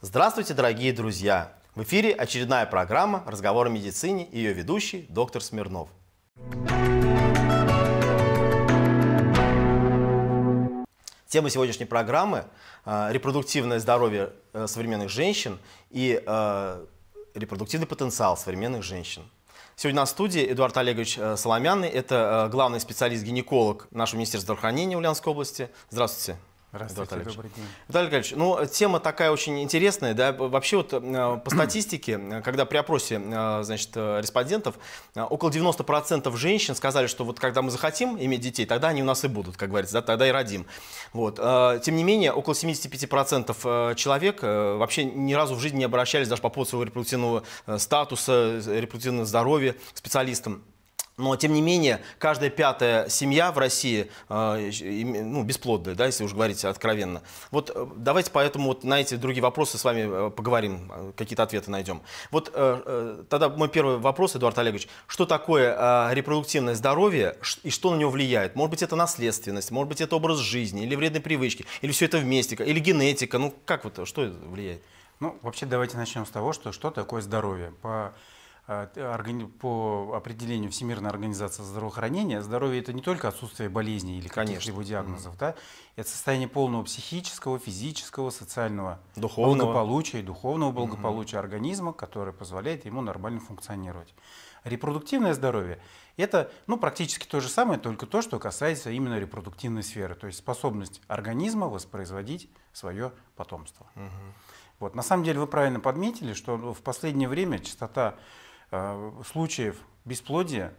Здравствуйте, дорогие друзья! В эфире очередная программа «Разговор о медицине» и ее ведущий доктор Смирнов. Тема сегодняшней программы э, репродуктивное здоровье э, современных женщин и э, репродуктивный потенциал современных женщин – Сегодня на студии Эдуард Олегович э, Соломянный. Это э, главный специалист-гинеколог нашего Министерства здравоохранения Ульяновской области. Здравствуйте. Здравствуйте, Виталий добрый день. Виталий Николаевич, ну, тема такая очень интересная, да, вообще вот э, по статистике, когда при опросе, э, значит, э, респондентов, около 90% женщин сказали, что вот когда мы захотим иметь детей, тогда они у нас и будут, как говорится, да, тогда и родим. Вот. Тем не менее, около 75% человек вообще ни разу в жизни не обращались даже по поводу своего репродуктивного статуса, репродуктивного здоровья к специалистам. Но, тем не менее, каждая пятая семья в России э, ну, бесплодная, да, если уж говорить откровенно. Вот э, давайте поэтому вот на эти другие вопросы с вами э, поговорим, какие-то ответы найдем. Вот тогда мой первый вопрос, Эдуард Олегович. Что такое репродуктивное здоровье и что на него влияет? Может быть, это наследственность, может быть, это образ жизни или вредные привычки, или все это вместе, или генетика? Ну, как вот, что это влияет? Ну, вообще, давайте начнем с того, что, что такое здоровье. По а, по определению Всемирной организации здравоохранения, здоровье это не только отсутствие болезней или каких-либо диагнозов, mm. да? это состояние полного психического, физического, социального духовного. благополучия и духовного благополучия mm-hmm. организма, которое позволяет ему нормально функционировать. Репродуктивное здоровье – это ну, практически то же самое, только то, что касается именно репродуктивной сферы, то есть способность организма воспроизводить свое потомство. Mm -hmm. Вот. На самом деле вы правильно подметили, что ну, в последнее время частота Э, случаев бесплодия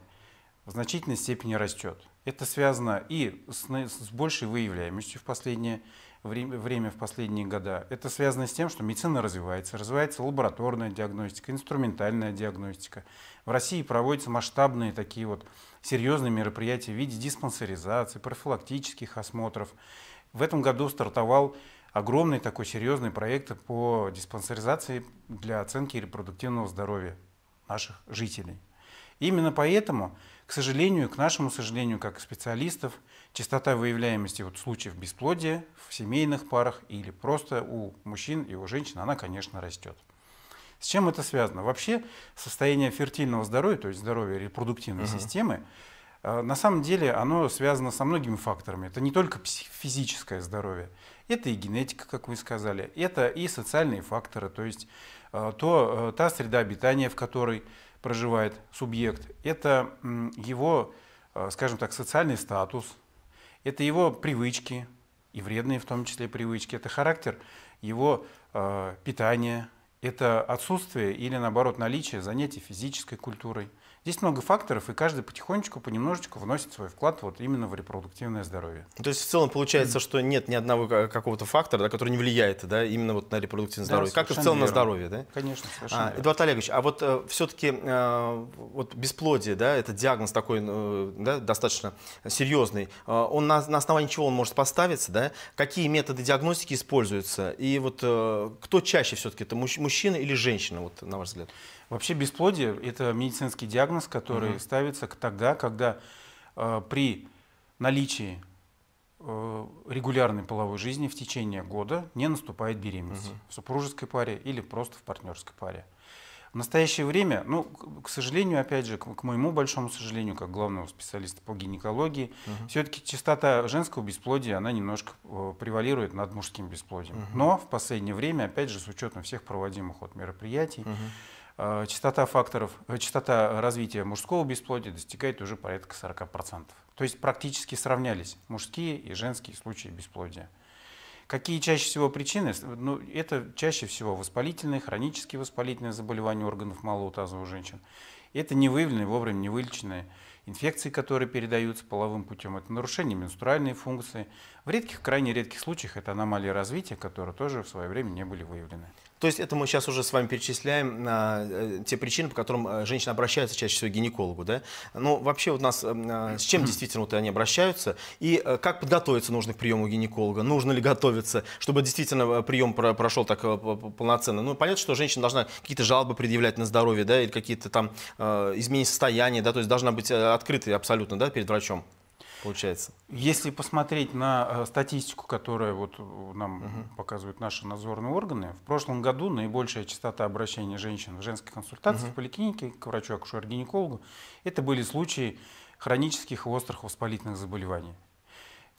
в значительной степени растет. Это связано и с, с большей выявляемостью в последнее время, время, в последние года. Это связано с тем, что медицина развивается, развивается лабораторная диагностика, инструментальная диагностика. В России проводятся масштабные такие вот серьезные мероприятия в виде диспансеризации, профилактических осмотров. В этом году стартовал огромный такой серьезный проект по диспансеризации для оценки репродуктивного здоровья наших жителей. Именно поэтому, к сожалению, к нашему сожалению, как специалистов, частота выявляемости вот случаев бесплодия в семейных парах или просто у мужчин и у женщин, она, конечно, растет. С чем это связано? Вообще состояние фертильного здоровья, то есть здоровья репродуктивной угу. системы, э, на самом деле оно связано со многими факторами. Это не только физическое здоровье, это и генетика, как вы сказали, это и социальные факторы, то есть э, то, э, та среда обитания, в которой проживает субъект, это его, э, скажем так, социальный статус, это его привычки, и вредные в том числе привычки, это характер его питания, это отсутствие или наоборот наличие занятий физической культурой – Здесь много факторов, и каждый потихонечку, понемножечку вносит свой вклад вот именно в репродуктивное здоровье. Ну, то есть в целом получается, что нет ни одного какого-то фактора, да, который не влияет да, именно вот на репродуктивное да, здоровье, как и в целом верно. на здоровье. Да? Конечно, совершенно а, верно. Эдуард Олегович, а вот э, все-таки э, вот бесплодие, да, это диагноз такой э, да, достаточно серьезный, э, он на, на основании чего он может поставиться, да? какие методы диагностики используются, и вот э, кто чаще все-таки, это мужчина или женщина, вот, на ваш взгляд? Вообще бесплодие – это медицинский диагноз, диагноз, который угу. ставится тогда, когда э, при наличии э, регулярной половой жизни в течение года не наступает беременность угу. в супружеской паре или просто в партнерской паре. В настоящее время, ну, к сожалению, опять же, к моему большому сожалению, как главного специалиста по гинекологии, угу. все-таки частота женского бесплодия, она немножко э, превалирует над мужским бесплодием. Угу. Но в последнее время, опять же, с учетом всех проводимых вот мероприятий, угу Э, частота факторов, э, частота развития мужского бесплодия достигает уже порядка 40%. То есть практически сравнялись мужские и женские случаи бесплодия. Какие чаще всего причины? Ну, это чаще всего воспалительные, хронические воспалительные заболевания органов малого таза у женщин. Это невыявленные, вовремя невылеченные инфекции, которые передаются половым путем. Это нарушение менструальной функции. В редких, крайне редких случаях это аномалии развития, которые тоже в свое время не были выявлены. То есть это мы сейчас уже с вами перечисляем а, э, те причины, по которым э, женщины обращаются чаще всего к гинекологу. Да? Но ну, вообще у нас, а, с чем действительно вот они обращаются и а, как подготовиться нужно к приему гинеколога? Нужно ли готовиться, чтобы действительно прием про прошел так полноценно? Ну, понятно, что женщина должна какие-то жалобы предъявлять на здоровье да, или какие-то там изменения состояния, да? то есть должна быть открытой абсолютно да, перед врачом получается. Если посмотреть на э, статистику, которая вот э, нам угу. показывают наши надзорные органы, в прошлом году наибольшая частота обращения женщин в женской консультации угу. в поликлинике к врачу-акушер-гинекологу это были случаи хронических и острых воспалительных заболеваний.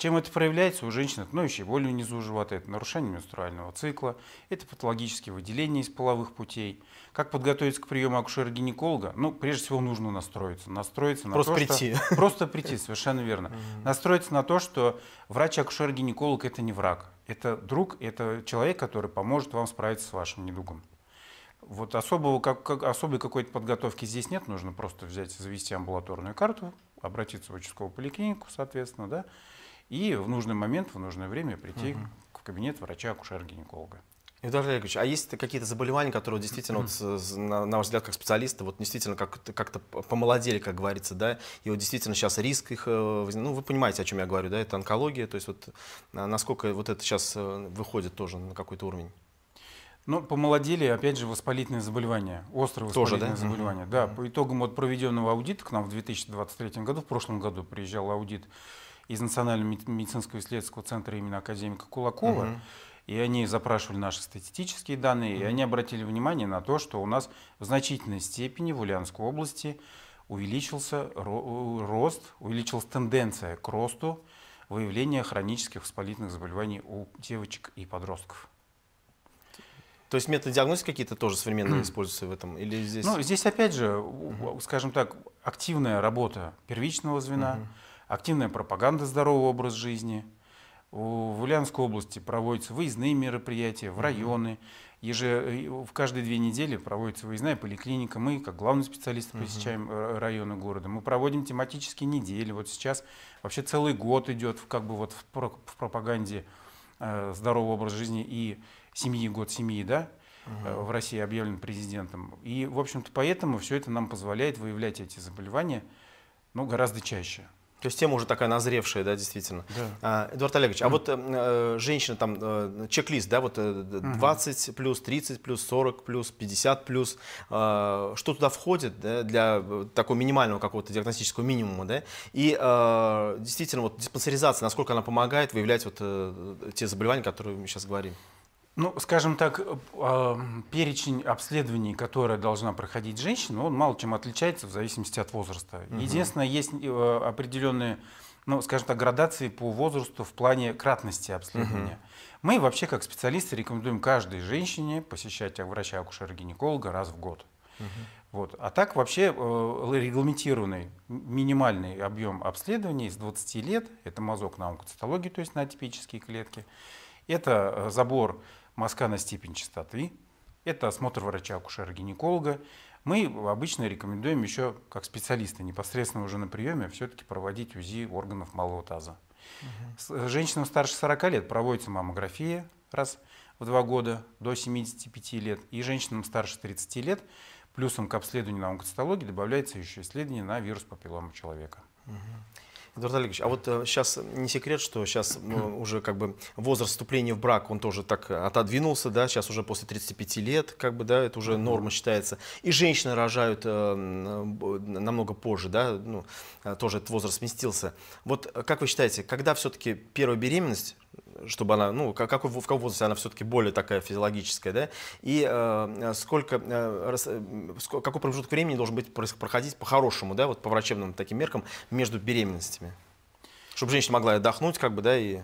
Чем это проявляется у женщин? Это ноющая ну, боль внизу живота, это нарушение менструального цикла, это патологические выделения из половых путей. Как подготовиться к приему акушера-гинеколога? Ну, прежде всего, нужно настроиться. Настроиться на просто то, прийти. Что... Просто прийти, совершенно верно. Настроиться на то, что врач-акушер-гинеколог – это не враг. Это друг, это человек, который поможет вам справиться с вашим недугом. Вот особого, как, как, особой какой-то подготовки здесь нет, нужно просто взять, завести амбулаторную карту, обратиться в участковую поликлинику, соответственно, да, и в нужный момент, в нужное время прийти угу. в кабинет врача-акушер-гинеколога. Евдоким Олегович, а есть какие-то заболевания, которые действительно, вот, на, на ваш взгляд, как специалиста, вот действительно как-то как помолодели, как говорится, да, и вот действительно сейчас риск их, э, ну, вы понимаете, о чем я говорю, да, это онкология, то есть вот а насколько вот это сейчас э, выходит тоже на какой-то уровень? Ну, помолодели, опять же, воспалительные заболевания, острые Тоже, воспалительные Тоже, да? заболевания. Угу. Да, по итогам вот проведенного аудита к нам в 2023 году, в прошлом году приезжал аудит из Национального медицинского исследовательского центра имени академика Кулакова. Угу. И они запрашивали наши статистические данные, угу. и они обратили внимание на то, что у нас в значительной степени в Ульяновской области увеличился э, рост, увеличилась тенденция к росту выявления хронических воспалительных заболеваний у девочек и подростков. То есть методы диагностики какие-то тоже современные используются в этом? Или здесь... Ну, здесь опять же, угу. скажем так, активная работа первичного звена, угу активная пропаганда здорового образа жизни. В Ульяновской области проводятся выездные мероприятия в районы. Еже, э, в каждые две недели проводится выездная поликлиника. Мы, как главный специалист, посещаем uh районы города. Мы проводим тематические недели. Вот сейчас вообще целый год идет как бы вот в пропаганде здорового образа жизни и семьи, год семьи, да, угу. в России объявлен президентом. И, в общем-то, поэтому все это нам позволяет выявлять эти заболевания ну, гораздо чаще. То есть тема уже такая назревшая, да, действительно. Да. А, Эдуард Олегович, mm. а вот эм, э, женщина там, э, чек-лист, да, вот э, 20 mm. плюс, 30 плюс, 40 плюс, 50 плюс, э, что туда входит да, для э, такого минимального какого-то диагностического минимума, да? И э, действительно вот диспансеризация, насколько она помогает выявлять вот э, те заболевания, которые мы сейчас говорим? Ну, скажем так, э, перечень обследований, которое должна проходить женщина, он мало чем отличается в зависимости от возраста. Угу. Единственное, есть э, определенные, ну, скажем так, градации по возрасту в плане кратности обследования. Угу. Мы вообще, как специалисты, рекомендуем каждой женщине посещать а, врача-акушера-гинеколога раз в год. Угу. Вот. А так вообще э, регламентированный минимальный объем обследований с 20 лет, это мазок на онкоцитологию, то есть на атипические клетки, это э, забор мазка на степень частоты. Это осмотр врача-акушера-гинеколога. Мы обычно рекомендуем еще, как специалисты, непосредственно уже на приеме, все-таки проводить УЗИ органов малого таза. Угу. Женщинам старше 40 лет проводится маммография раз в 2 года до 75 лет. И женщинам старше 30 лет плюсом к обследованию на онкоцитологии добавляется еще исследование на вирус папиллома человека. Угу. Эдуард Олегович, а вот сейчас э, не секрет, что сейчас ну, хм. уже как бы возраст вступления в брак, он тоже так отодвинулся, да, сейчас уже после 35 лет, как бы, да, это уже норма считается. И женщины рожают э, э, намного позже, да, ну, тоже этот возраст сместился. Вот как вы считаете, когда все-таки первая беременность, чтобы она, ну, как, как в каком возрасте она все-таки более такая физиологическая, да, и э, сколько, э, раз, э, какой промежуток времени должен быть проходить по-хорошему, да, вот по врачебным таким меркам между беременностями, чтобы женщина могла отдохнуть, как бы, да, и...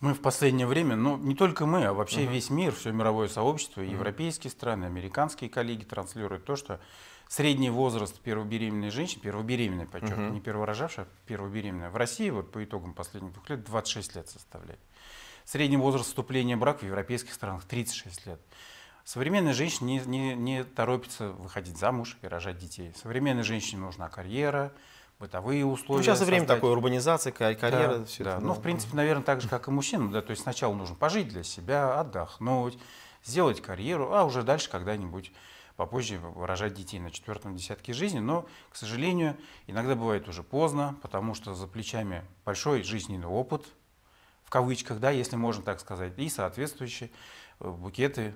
Мы в последнее время, ну не только мы, а вообще угу. весь мир, все мировое сообщество, угу. европейские страны, американские коллеги транслируют то, что средний возраст первобеременной женщины, первобеременной, подчеркиваю, угу. не перворожавшая, а первобеременная, в России вот по итогам последних двух лет 26 лет составляет. Средний возраст вступления в брак в европейских странах 36 лет. Современная женщина не, не, не торопится выходить замуж и рожать детей. Современной женщине нужна карьера, бытовые ну, условия. Ну, сейчас создать. время такое, урбанизация, карьера. Да, все да. Это, ну, ну, в принципе, наверное, так же, как и мужчинам. Да, то есть сначала нужно пожить для себя, отдохнуть, сделать карьеру, а уже дальше когда-нибудь попозже рожать детей на четвертом десятке жизни. Но, к сожалению, иногда бывает уже поздно, потому что за плечами большой жизненный опыт – в кавычках, да, если можно так сказать, и соответствующие э, букеты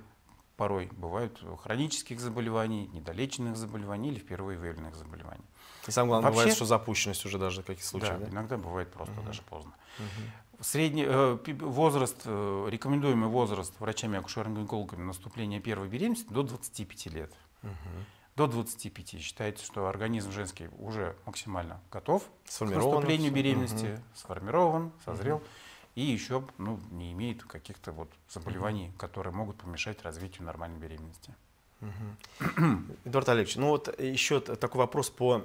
порой бывают хронических заболеваний, недолеченных заболеваний или впервые выявленных заболеваний. И самое главное, Вообще, бывает, что запущенность уже даже в каких случаях. Да, да? иногда бывает просто угу. даже поздно. Угу. Средний, э, возраст, э, рекомендуемый возраст врачами акушерами-гинекологами наступления первой беременности до 25 лет. Угу. До 25 считается, что организм женский уже максимально готов к наступлению беременности, угу. сформирован, созрел. Угу и еще ну, не имеет каких-то вот заболеваний, угу. которые могут помешать развитию нормальной беременности. Угу. Эдуард Олегович, ну вот еще такой вопрос по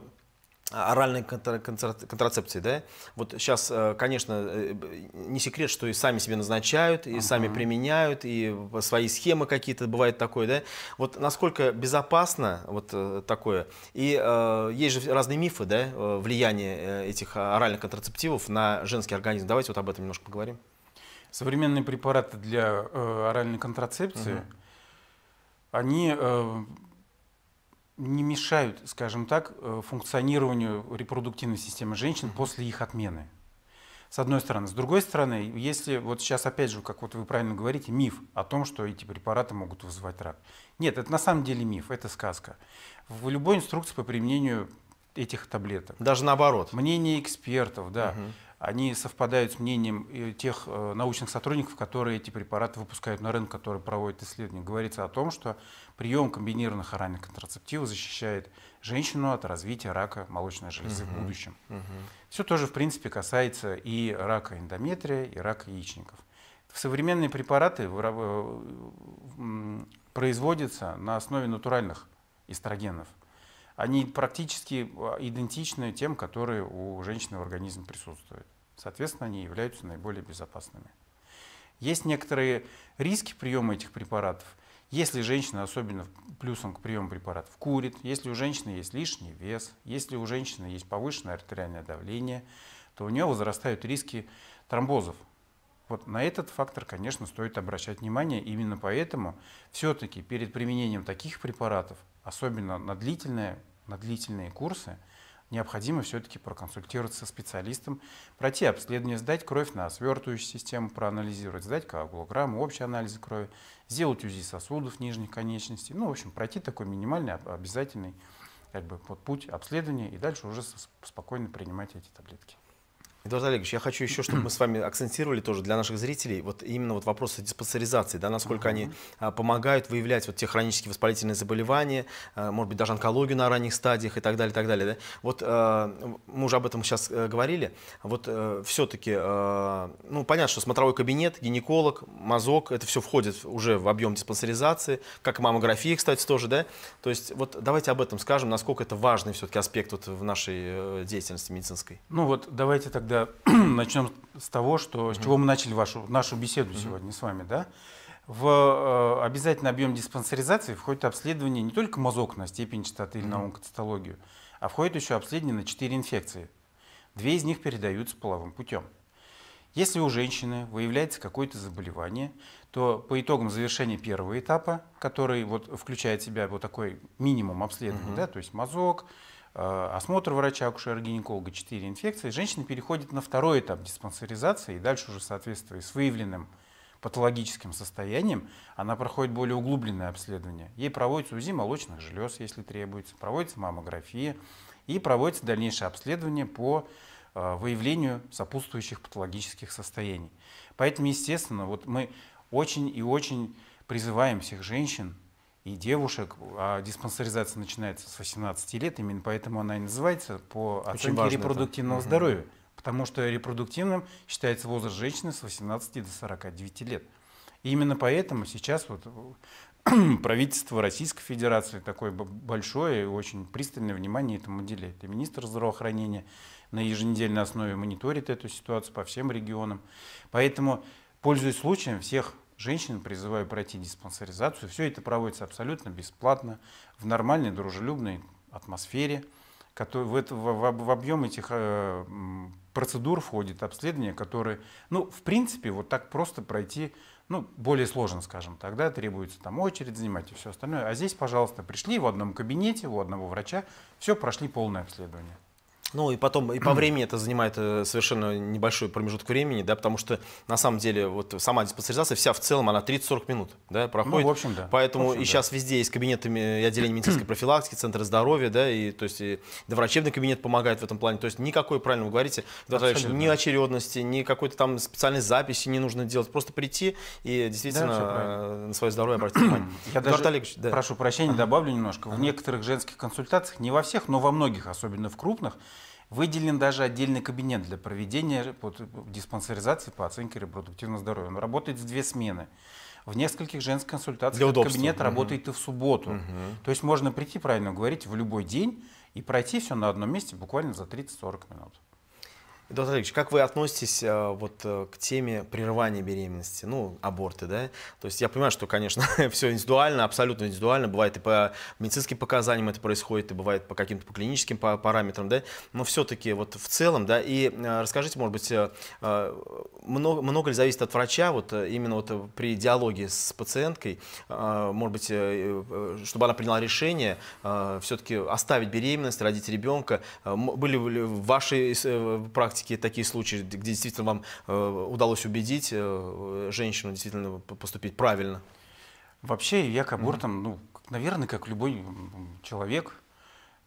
оральной контрацепции, да? Вот сейчас, э, конечно, э, не секрет, что и сами себе назначают, и uh-huh. сами применяют, и свои схемы какие-то бывает такое, да? Вот насколько безопасно вот э, такое? И э, есть же разные мифы, да, влияние этих оральных контрацептивов на женский организм. Давайте вот об этом немножко поговорим. Современные препараты для э, оральной контрацепции, uh-huh. они э, не мешают, скажем так, э, функционированию репродуктивной системы женщин после их отмены. С одной стороны. С другой стороны, если вот сейчас опять же, как вот вы правильно говорите, миф о том, что эти препараты могут вызывать рак. Нет, это на самом деле миф, это сказка. В любой инструкции по применению этих таблеток. Даже наоборот. Мнение экспертов, да. Угу они совпадают с мнением э, тех э, научных сотрудников, которые эти препараты выпускают на рынок, которые проводят исследования. Говорится о том, что прием комбинированных оральных контрацептивов защищает женщину от развития рака молочной железы угу. в будущем. Угу. Все тоже, в принципе, касается и рака эндометрия, и рака яичников. Современные препараты э, производятся на основе натуральных эстрогенов они практически э, идентичны тем, которые у женщины в организме присутствуют. Соответственно, они являются наиболее безопасными. Есть некоторые риски приема этих препаратов. Если женщина, особенно плюсом к приему препаратов, курит, если у женщины есть лишний вес, если у женщины есть повышенное артериальное давление, то у нее возрастают риски тромбозов. Вот на этот фактор, конечно, стоит обращать внимание. Именно поэтому все-таки перед применением таких препаратов, особенно на длительное на длительные курсы, необходимо все-таки проконсультироваться со специалистом, пройти обследование, сдать кровь на свертывающую систему, проанализировать, сдать коагулограмму, общий анализ крови, сделать УЗИ сосудов нижних конечностей. Ну, в общем, пройти такой минимальный а, обязательный как бы, вот, путь обследования и дальше уже спокойно принимать эти таблетки. Эдуард Олегович, я хочу еще, чтобы мы с вами акцентировали тоже для наших зрителей, вот именно вот вопросы диспансеризации, да, насколько uh-huh. они а, помогают выявлять вот те хронические воспалительные заболевания, а, может быть, даже онкологию на ранних стадиях и так далее, и так далее. Да? Вот а, мы уже об этом сейчас а, говорили, вот а, э, все-таки, а, ну, понятно, что смотровой кабинет, гинеколог, мазок, это все входит уже в объем диспансеризации, как и маммография, кстати, тоже, да, то есть вот давайте об этом скажем, насколько это важный все-таки аспект вот в нашей э, деятельности медицинской. Ну вот давайте тогда тогда начнем с того, что, с чего мы начали вашу, нашу беседу сегодня с вами. Да? В э, обязательный объем диспансеризации входит обследование не только мазок на степень частоты или на онкоцитологию, а входит еще обследование на 4 инфекции. Две из них передаются половым путем. Если у женщины выявляется какое-то заболевание, то по итогам завершения первого этапа, который вот включает в себя вот такой минимум обследования, угу. да, то есть мазок, Э, осмотр врача-акушера-гинеколога, 4 инфекции, женщина переходит на второй этап диспансеризации, и дальше уже в соответствии с выявленным патологическим состоянием, она проходит более углубленное обследование. Ей проводится УЗИ молочных желез, если требуется, проводится маммография и проводится дальнейшее обследование по э, выявлению сопутствующих патологических состояний. Поэтому, естественно, вот мы очень и очень призываем всех женщин и девушек. А диспансеризация начинается с 18 лет, именно поэтому она и называется по оценке репродуктивного это. здоровья. Угу. Потому что репродуктивным считается возраст женщины с 18 до 49 лет. И именно поэтому сейчас вот правительство Российской Федерации такое большое и очень пристальное внимание этому уделяет. И министр здравоохранения на еженедельной основе мониторит эту ситуацию по всем регионам. Поэтому, пользуясь случаем, всех женщин призываю пройти диспансеризацию. Все это проводится абсолютно бесплатно, в нормальной, дружелюбной атмосфере. В, это, в, в объем этих э, процедур входит обследование, которое, ну, в принципе, вот так просто пройти, ну, более сложно, скажем так, да, требуется там очередь занимать и все остальное. А здесь, пожалуйста, пришли в одном кабинете у одного врача, все, прошли полное обследование. Ну и потом, и по времени это занимает э, совершенно небольшой промежуток времени, да, потому что на самом деле вот сама диспансеризация вся в целом, она 30-40 минут, да, ну, проходит. Ну, в общем, да. Поэтому в общем, и сейчас да. везде есть кабинеты э, и отделение медицинской профилактики, центры здоровья, да, и то есть и доврачебный кабинет помогает в этом плане. То есть никакой, правильно вы говорите, Абсолютно. ни очередности, ни какой-то там специальной записи не нужно делать. Просто прийти и действительно да, э, на свое здоровье обратить внимание. Я даже, Олегович, да. прошу прощения, добавлю немножко. В некоторых женских консультациях, не во всех, но во многих, особенно в крупных, Выделен даже отдельный кабинет для проведения диспансеризации по оценке репродуктивного здоровья. Он работает в две смены. В нескольких женских консультациях этот кабинет угу. работает и в субботу. Угу. То есть можно прийти, правильно говорить, в любой день и пройти все на одном месте буквально за 30-40 минут. Эдуард Олегович, как вы относитесь э, вот, э, к теме прерывания беременности, ну, аборты, да? То есть я понимаю, что, конечно, все индивидуально, абсолютно индивидуально, бывает и по медицинским показаниям это происходит, и бывает по каким-то по клиническим параметрам, да? Но все-таки вот в целом, да, и э, расскажите, может быть, много, много ли зависит от врача, вот именно вот при диалоге с пациенткой, может быть, чтобы она приняла решение все-таки оставить беременность, родить ребенка, были ли в вашей практике практике такие случаи, где действительно вам э, удалось убедить э, женщину действительно поступить правильно? Вообще я к абортам, ну, наверное, как любой человек,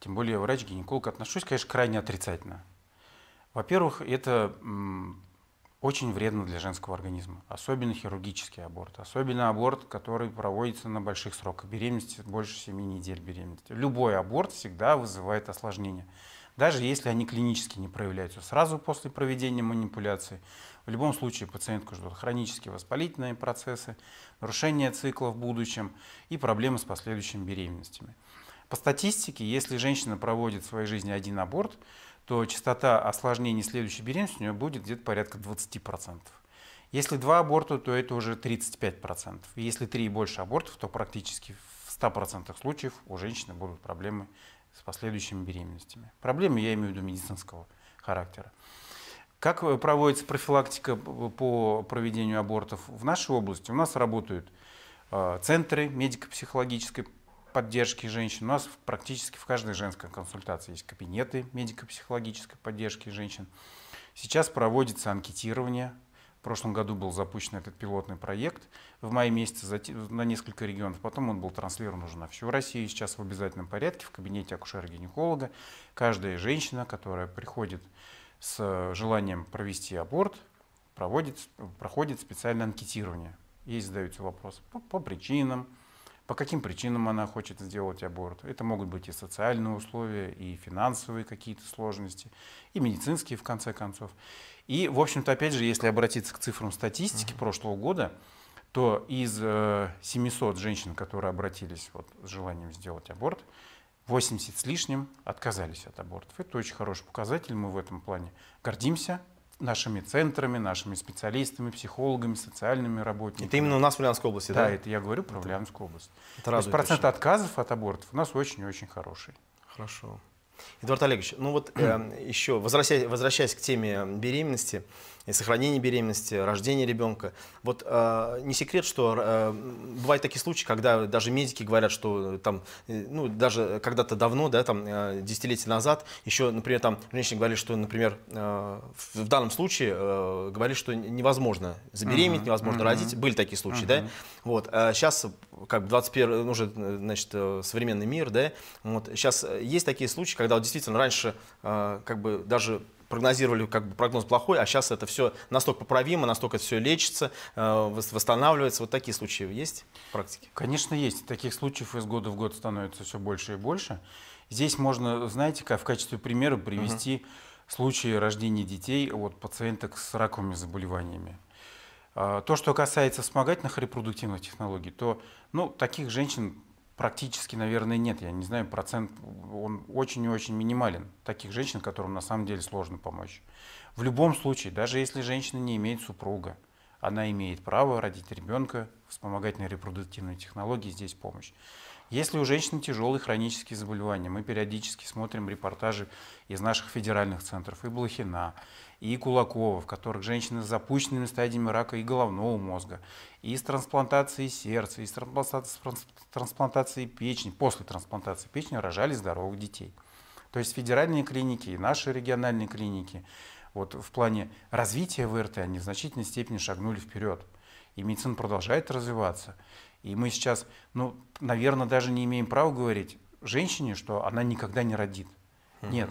тем более врач-гинеколог, отношусь, конечно, крайне отрицательно. Во-первых, это очень вредно для женского организма, особенно хирургический аборт, особенно аборт, который проводится на больших сроках беременности, больше 7 недель беременности. Любой аборт всегда вызывает осложнения даже если они клинически не проявляются сразу после проведения манипуляции. В любом случае пациентку ждут хронические воспалительные процессы, нарушение цикла в будущем и проблемы с последующими беременностями. По статистике, если женщина проводит в своей жизни один аборт, то частота осложнений следующей беременности у нее будет где-то порядка 20%. Если два аборта, то это уже 35%. Если три и больше абортов, то практически в 100% случаев у женщины будут проблемы с последующими беременностями. Проблемы, я имею в виду, медицинского характера. Как э, проводится профилактика по проведению абортов в нашей области? У нас работают э, центры медико-психологической поддержки женщин. У нас практически в каждой женской консультации есть кабинеты медико-психологической поддержки женщин. Сейчас проводится анкетирование в прошлом году был запущен этот пилотный проект в мае месяце на несколько регионов. Потом он был транслирован уже на всю Россию. Сейчас в обязательном порядке в кабинете акушера-гинеколога каждая женщина, которая приходит с э, желанием провести аборт, проводит, проходит специальное анкетирование. Ей задаются вопросы по, по причинам, по каким причинам она хочет сделать аборт. Это могут быть и социальные условия, и финансовые какие-то сложности, и медицинские в конце концов. И, в общем-то, опять же, если обратиться к цифрам статистики mm-hmm. прошлого года, то из 700 э, женщин, которые обратились вот, с желанием сделать аборт, 80 с лишним отказались от абортов. Это очень хороший показатель, мы в этом плане гордимся нашими центрами, нашими специалистами, психологами, социальными работниками. Это именно у нас в Ульяновской области, да? Да, это я говорю про это... Ульяновскую область. Это То есть процент точно. отказов от абортов у нас очень-очень хороший. Хорошо. Эдуард Олегович, ну вот э, эм, еще возвращаясь, возвращаясь к теме беременности, и сохранение беременности, рождение ребенка. Вот э, не секрет, что э, бывают такие случаи, когда даже медики говорят, что э, там, э, ну, даже когда-то давно, да, там, э, десятилетия назад, еще, например, там женщины говорили, что, например, э, в, в данном случае э, говорили, что невозможно забеременеть, uh-huh, невозможно uh-huh. родить. Были такие случаи, uh-huh. да? Вот, а э, сейчас, как 21 ну, уже, значит, э, современный мир, да, вот, сейчас есть такие случаи, когда вот, действительно раньше, э, как бы, даже прогнозировали, как бы прогноз плохой, а сейчас это все настолько поправимо, настолько это все лечится, э, восстанавливается. Вот такие случаи есть в практике? Конечно, есть. Таких случаев из года в год становится все больше и больше. Здесь можно, знаете, как в качестве примера привести угу. случаи рождения детей от пациенток с раковыми заболеваниями. А, то, что касается вспомогательных репродуктивных технологий, то ну, таких женщин практически, наверное, нет. Я не знаю, процент, он очень и очень минимален. Таких женщин, которым на самом деле сложно помочь. В любом случае, даже если женщина не имеет супруга, она имеет право родить ребенка, вспомогательные репродуктивные технологии, здесь помощь. Если у женщины тяжелые хронические заболевания, мы периодически смотрим репортажи из наших федеральных центров, и Блохина, и Кулакова, в которых женщины с запущенными стадиями рака и головного мозга, и с трансплантацией сердца, и с трансплантацией печени, после трансплантации печени рожали здоровых детей. То есть федеральные клиники, и наши региональные клиники – вот в плане развития ВРТ они в значительной степени шагнули вперед. И медицина продолжает развиваться. И мы сейчас, ну, наверное, даже не имеем права говорить женщине, что она никогда не родит. Нет.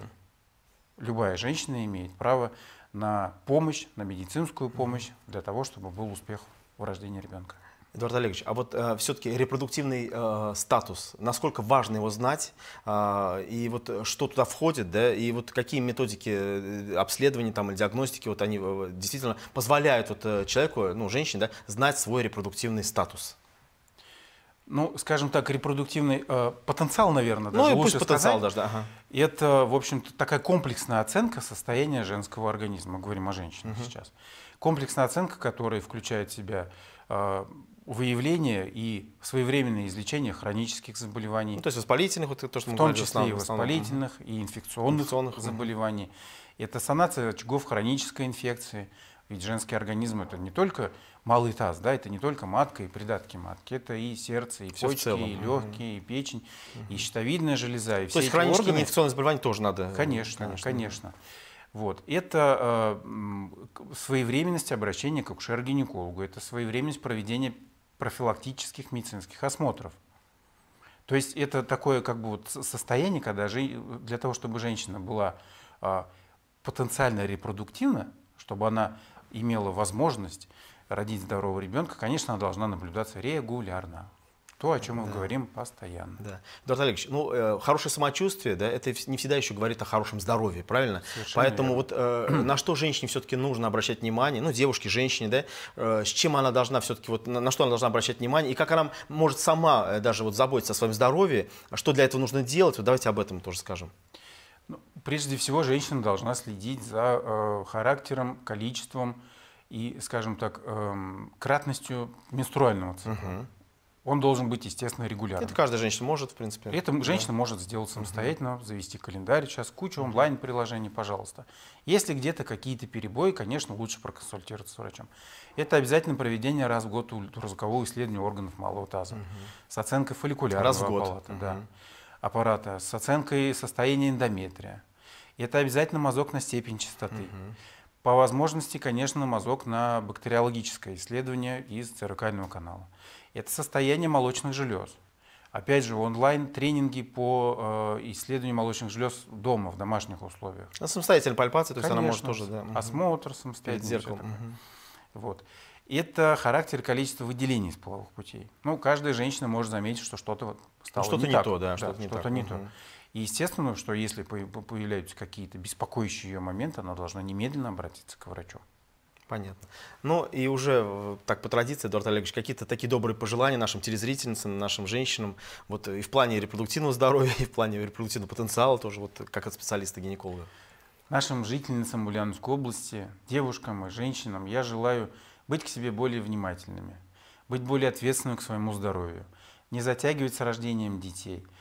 Любая женщина имеет право на помощь, на медицинскую помощь для того, чтобы был успех в рождении ребенка. Эдуард Олегович, а вот э, все-таки репродуктивный э, статус, насколько важно его знать, э, и вот э, что туда входит, да, и вот какие методики э, обследования там, или диагностики, вот они э, действительно позволяют вот, человеку, ну, женщине, да, знать свой репродуктивный статус? Ну, скажем так, репродуктивный э, потенциал, наверное, даже ну, лучше пусть потенциал сказать, даже, да. Ага. Это, в общем-то, такая комплексная оценка состояния женского организма. говорим о женщине угу. сейчас. Комплексная оценка, которая включает в себя выявление и своевременное излечение хронических заболеваний. Ну, то есть воспалительных, вот это то, что мы в том числе и воспалительных, угу. и инфекционных, инфекционных заболеваний. Угу. Это санация очагов хронической инфекции. Ведь женский организм это не только малый таз, да, это не только матка и придатки матки, это и сердце, и все почки, и легкие, угу. и печень, угу. и щитовидная железа, и То все есть хронические органы... инфекционные заболевания тоже надо. Э, конечно, конечно. конечно. Вот. Это э, своевременность обращения к акушер-гинекологу, это своевременность проведения профилактических медицинских осмотров. То есть это такое как бы вот состояние, когда же для того, чтобы женщина была а, потенциально репродуктивна, чтобы она имела возможность родить здорового ребенка, конечно, она должна наблюдаться регулярно. То, о чем да. мы говорим постоянно. Да. Эдуард Олегович, ну, э, хорошее самочувствие, да, это не всегда еще говорит о хорошем здоровье, правильно? Совершенно Поэтому верно. вот э, на что женщине все-таки нужно обращать внимание, ну, девушке, женщине, да, э, с чем она должна все-таки, вот на, на что она должна обращать внимание, и как она может сама э, даже вот заботиться о своем здоровье, что для этого нужно делать, вот давайте об этом тоже скажем. Ну, прежде всего, женщина должна следить за э, характером, количеством и, скажем так, э, кратностью менструального цикла. Угу он должен быть, естественно, регулярным. Это каждая женщина может, в принципе. Это да. может сделать самостоятельно, завести календарь. Сейчас куча онлайн-приложений, пожалуйста. Если где-то какие-то перебои, конечно, лучше проконсультироваться с врачом. Это обязательно проведение раз в год ультразвукового исследования органов малого таза угу. с оценкой фолликулярного раз в год. аппарата. Угу. Да, аппарата, с оценкой состояния эндометрия. Это обязательно мазок на степень частоты. Угу по возможности, конечно, мазок на бактериологическое исследование из церакального канала. Это состояние молочных желез. Опять же, онлайн тренинги по э, исследованию молочных желез дома, в домашних условиях. А самостоятельно пальпация, то Конечно, она может тоже, да. Осмотр самостоятельно. Перед Угу. Вот. Это характер и количество выделений из половых путей. Ну, каждая женщина может заметить, что что-то стало ну, что-то не, не так. то, да. да что-то, что-то не, так. не угу. то. И естественно, что если появляются какие-то беспокоящие ее моменты, она должна немедленно обратиться к врачу. Понятно. Ну и уже э, так по традиции, Эдуард Олегович, какие-то такие добрые пожелания нашим телезрительницам, нашим женщинам, вот э, и в плане репродуктивного здоровья, и в плане репродуктивного потенциала тоже, вот как от специалиста-гинеколога. Нашим жительницам Ульяновской области, девушкам и женщинам я желаю быть к себе более внимательными, быть более ответственными к своему здоровью, не затягивать с рождением детей –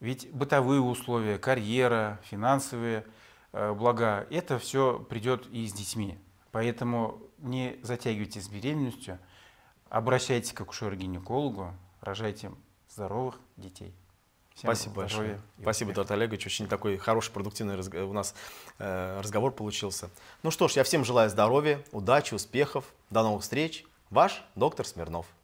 ведь бытовые условия, карьера, финансовые э, блага, это все придет и с детьми. Поэтому не затягивайте с беременностью, обращайтесь к акушеру-гинекологу, рожайте здоровых детей. Всем Спасибо большое. Спасибо, Эдуард Олегович. Очень такой хороший, продуктивный э, у нас э, разговор получился. Ну что ж, я всем желаю здоровья, удачи, успехов. До новых встреч. Ваш доктор Смирнов.